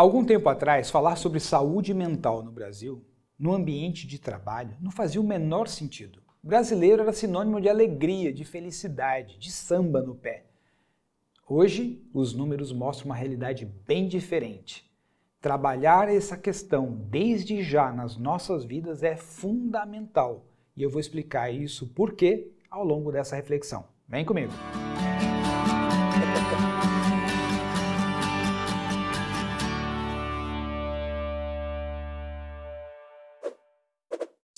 algum tempo atrás, falar sobre saúde mental no Brasil, no ambiente de trabalho, não fazia o menor sentido. O brasileiro era sinônimo de alegria, de felicidade, de samba no pé. Hoje, os números mostram uma realidade bem diferente. Trabalhar essa questão desde já nas nossas vidas é fundamental e eu vou explicar isso por quê ao longo dessa reflexão. Vem comigo!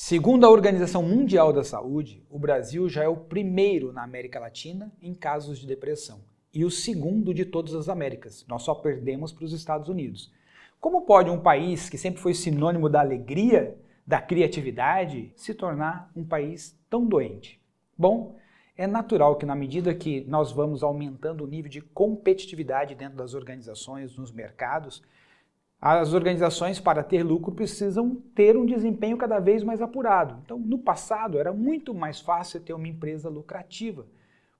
Segundo a Organização Mundial da Saúde, o Brasil já é o primeiro na América Latina em casos de depressão e o segundo de todas as Américas. Nós só perdemos para os Estados Unidos. Como pode um país que sempre foi sinônimo da alegria, da criatividade, se tornar um país tão doente? Bom, é natural que, na medida que nós vamos aumentando o nível de competitividade dentro das organizações, nos mercados, as organizações, para ter lucro, precisam ter um desempenho cada vez mais apurado. Então, no passado, era muito mais fácil ter uma empresa lucrativa,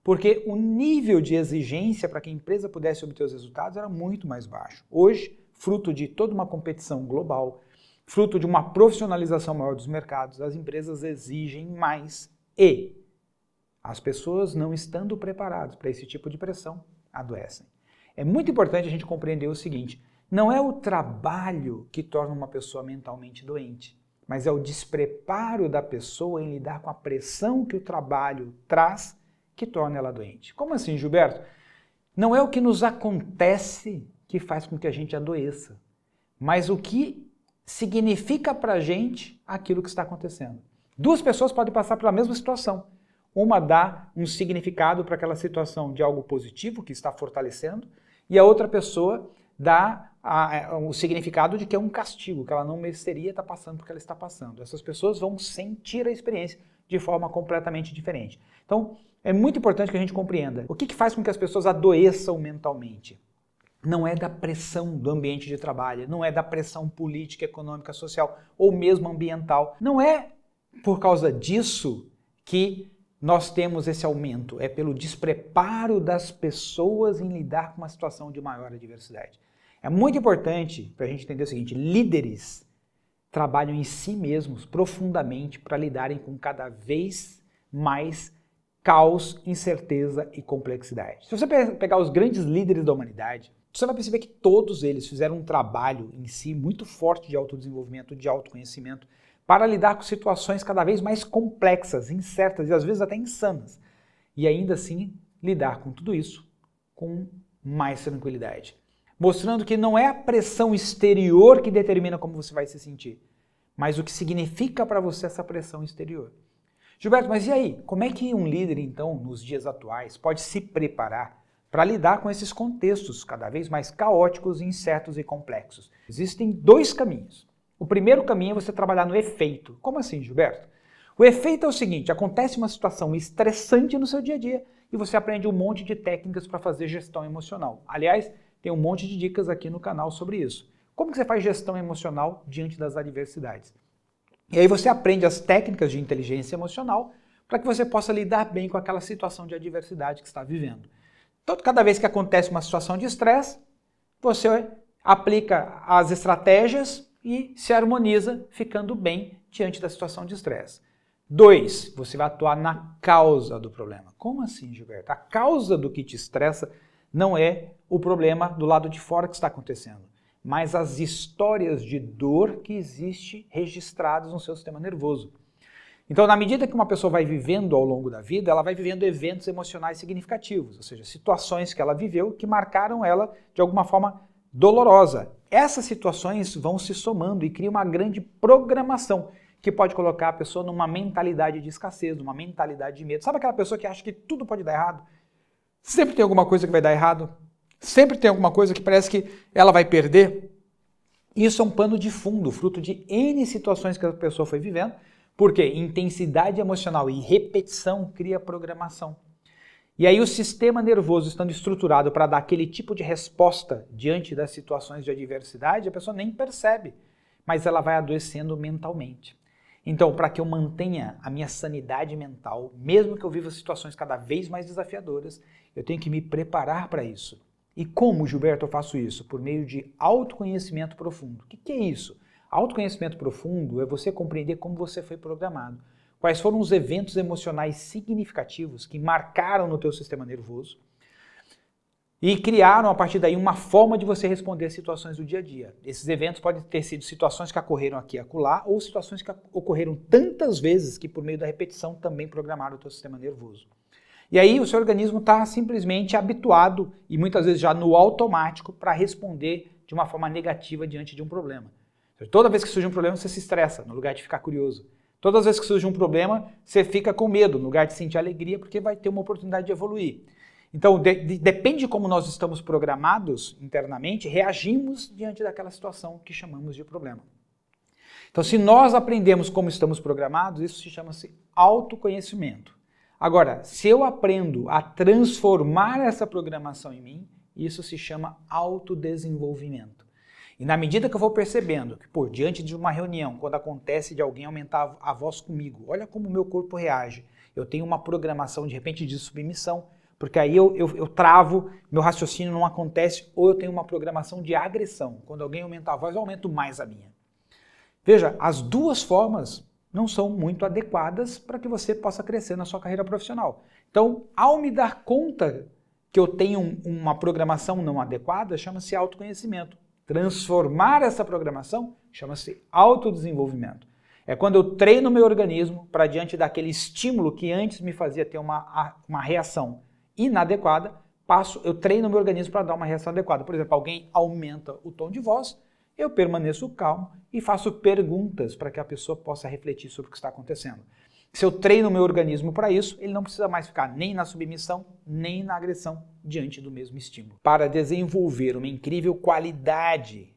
porque o nível de exigência para que a empresa pudesse obter os resultados era muito mais baixo. Hoje, fruto de toda uma competição global, fruto de uma profissionalização maior dos mercados, as empresas exigem mais e as pessoas, não estando preparadas para esse tipo de pressão, adoecem. É muito importante a gente compreender o seguinte: não é o trabalho que torna uma pessoa mentalmente doente, mas é o despreparo da pessoa em lidar com a pressão que o trabalho traz que torna ela doente. Como assim, Gilberto? Não é o que nos acontece que faz com que a gente adoeça, mas o que significa para a gente aquilo que está acontecendo. Duas pessoas podem passar pela mesma situação. Uma dá um significado para aquela situação de algo positivo que está fortalecendo, e a outra pessoa dá a, a, é, o significado de que é um castigo, que ela não mereceria estar tá passando porque ela está passando. Essas pessoas vão sentir a experiência de forma completamente diferente. Então, é muito importante que a gente compreenda o que, que faz com que as pessoas adoeçam mentalmente. Não é da pressão do ambiente de trabalho, não é da pressão política, econômica, social ou mesmo ambiental. Não é por causa disso que nós temos esse aumento é pelo despreparo das pessoas em lidar com uma situação de maior adversidade. É muito importante para a gente entender o seguinte: líderes trabalham em si mesmos profundamente para lidarem com cada vez mais caos, incerteza e complexidade. Se você pegar os grandes líderes da humanidade, você vai perceber que todos eles fizeram um trabalho em si muito forte de autodesenvolvimento, de autoconhecimento, para lidar com situações cada vez mais complexas, incertas e às vezes até insanas. E ainda assim, lidar com tudo isso com mais tranquilidade mostrando que não é a pressão exterior que determina como você vai se sentir, mas o que significa para você essa pressão exterior. Gilberto, mas e aí? Como é que um líder, então, nos dias atuais, pode se preparar para lidar com esses contextos cada vez mais caóticos, incertos e complexos? Existem dois caminhos. O primeiro caminho é você trabalhar no efeito. Como assim, Gilberto? O efeito é o seguinte: acontece uma situação estressante no seu dia a dia e você aprende um monte de técnicas para fazer gestão emocional. Aliás, tem um monte de dicas aqui no canal sobre isso. Como você faz gestão emocional diante das adversidades? E aí você aprende as técnicas de inteligência emocional para que você possa lidar bem com aquela situação de adversidade que está vivendo. Então, cada vez que acontece uma situação de estresse, você aplica as estratégias e se harmoniza, ficando bem diante da situação de estresse. Dois, você vai atuar na causa do problema. Como assim, Gilberto? A causa do que te estressa não é o problema do lado de fora que está acontecendo, mas as histórias de dor que existem registradas no seu sistema nervoso. Então, na medida que uma pessoa vai vivendo ao longo da vida, ela vai vivendo eventos emocionais significativos, ou seja, situações que ela viveu que marcaram ela de alguma forma dolorosa. Essas situações vão se somando e cria uma grande programação que pode colocar a pessoa numa mentalidade de escassez, numa mentalidade de medo. Sabe aquela pessoa que acha que tudo pode dar errado? Sempre tem alguma coisa que vai dar errado. Sempre tem alguma coisa que parece que ela vai perder. Isso é um pano de fundo, fruto de N situações que a pessoa foi vivendo, porque intensidade emocional e repetição cria programação. E aí o sistema nervoso estando estruturado para dar aquele tipo de resposta diante das situações de adversidade, a pessoa nem percebe, mas ela vai adoecendo mentalmente. Então, para que eu mantenha a minha sanidade mental, mesmo que eu viva situações cada vez mais desafiadoras, eu tenho que me preparar para isso. E como, Gilberto, eu faço isso? Por meio de autoconhecimento profundo. O que, que é isso? Autoconhecimento profundo é você compreender como você foi programado. Quais foram os eventos emocionais significativos que marcaram no teu sistema nervoso e criaram a partir daí uma forma de você responder a situações do dia a dia. Esses eventos podem ter sido situações que ocorreram aqui e acolá ou situações que ocorreram tantas vezes que por meio da repetição também programaram o teu sistema nervoso. E aí o seu organismo está simplesmente habituado e muitas vezes já no automático para responder de uma forma negativa diante de um problema. Toda vez que surge um problema, você se estressa, no lugar de ficar curioso. Todas as vezes que surge um problema, você fica com medo, no lugar de sentir alegria, porque vai ter uma oportunidade de evoluir. Então, de, de, depende de como nós estamos programados internamente, reagimos diante daquela situação que chamamos de problema. Então, se nós aprendemos como estamos programados, isso se chama-se autoconhecimento. Agora, se eu aprendo a transformar essa programação em mim, isso se chama autodesenvolvimento. E na medida que eu vou percebendo que, pô, diante de uma reunião, quando acontece de alguém aumentar a voz comigo, olha como o meu corpo reage. Eu tenho uma programação, de repente, de submissão, porque aí eu, eu, eu, travo, meu raciocínio não acontece, ou eu tenho uma programação de agressão. Quando alguém aumenta a voz, eu aumento mais a minha. Veja, as duas formas não são muito adequadas para que você possa crescer na sua carreira profissional. Então, ao me dar conta que eu tenho uma programação não adequada, chama-se autoconhecimento. Transformar essa programação chama-se autodesenvolvimento. É quando eu treino meu organismo para diante daquele estímulo que antes me fazia ter uma, uma reação inadequada, passo, eu treino meu organismo para dar uma reação adequada. Por exemplo, alguém aumenta o tom de voz, eu permaneço calmo e faço perguntas para que a pessoa possa refletir sobre o que está acontecendo. Se eu treino o meu organismo para isso, ele não precisa mais ficar nem na submissão, nem na agressão diante do mesmo estímulo. Para desenvolver uma incrível qualidade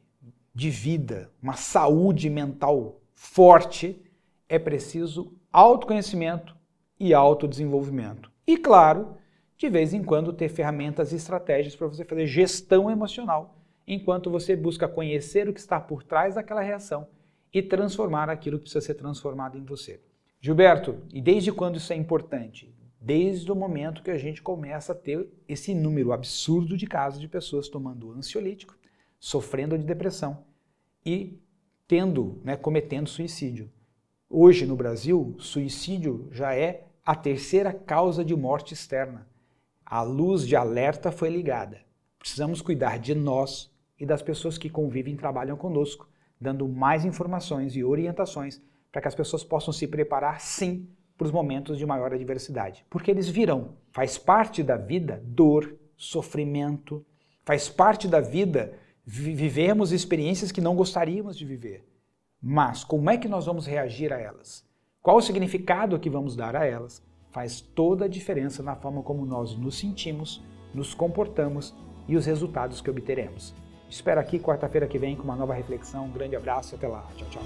de vida, uma saúde mental forte, é preciso autoconhecimento e autodesenvolvimento. E claro, de vez em quando ter ferramentas e estratégias para você fazer gestão emocional enquanto você busca conhecer o que está por trás daquela reação e transformar aquilo que precisa ser transformado em você. Gilberto, e desde quando isso é importante? Desde o momento que a gente começa a ter esse número absurdo de casos de pessoas tomando ansiolítico, sofrendo de depressão e tendo, né, cometendo suicídio. Hoje no Brasil, suicídio já é a terceira causa de morte externa. A luz de alerta foi ligada. Precisamos cuidar de nós, e das pessoas que convivem e trabalham conosco, dando mais informações e orientações para que as pessoas possam se preparar sim para os momentos de maior adversidade, porque eles virão. Faz parte da vida dor, sofrimento, faz parte da vida vivemos experiências que não gostaríamos de viver. Mas como é que nós vamos reagir a elas? Qual o significado que vamos dar a elas? Faz toda a diferença na forma como nós nos sentimos, nos comportamos e os resultados que obteremos. Espero aqui quarta-feira que vem com uma nova reflexão. Um grande abraço e até lá. Tchau, tchau.